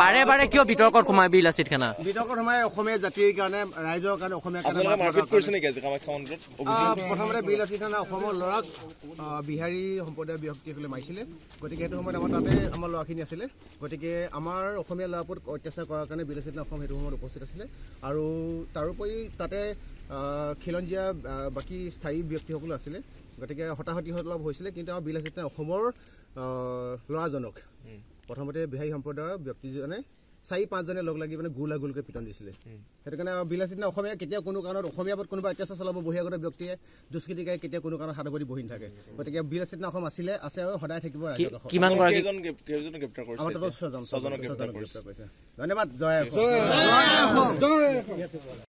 বাৰে বাৰে কিয় বিতৰ্কত সোমাবি লাচিত খানা বিতৰ্কত সোমাই অসমীয়া জাতিৰ কাৰণে ৰাইজৰ কাৰণে প্ৰথমতে বি লাচিত খানা অসমৰ ল'ৰাক বিহাৰী সম্প্ৰদায়ৰ ব্যক্তিসকলে মাৰিছিলে গতিকে সেইটো সময়ত আমাৰ তাতে আমাৰ ল'ৰাখিনি আছিলে গতিকে আমাৰ অসমীয়া ল'ৰাৰ ওপৰত অত্যাচাৰ কৰাৰ কাৰণে বি লাচিত খানা অসম সেইটো সময়ত উপস্থিত আছিলে আৰু তাৰোপৰি তাতে খিলঞ্জীয়া বাকী স্থায়ী ব্যক্তিসকলো আছিলে গতিকে হতাহতি অলপ হৈছিলে কিন্তু আমাৰ বিল আছিল অসমৰ ল'ৰাজনক প্ৰথমতে বিহাৰী সম্প্ৰদায়ৰ ব্যক্তিজনে চাৰি পাঁচজনে লগ লাগি মানে গোলা গোলকৈ পিটন দিছিলে সেইটো কাৰণে আৰু বিলাচিত অসমীয়া কেতিয়াও কোনো কাৰণত অসমীয়া পথ কোনোবা অত্যাচাৰ চলাব বহিয়াগত ব্যক্তিয়ে দুষ্কৃতিকাই কেতিয়া কোনো কাৰণত হাত বহি নাথাকে গতিকে বিলাচিত অসম আছিলে আছে আৰু সদায় থাকিব ধন্যবাদ জয়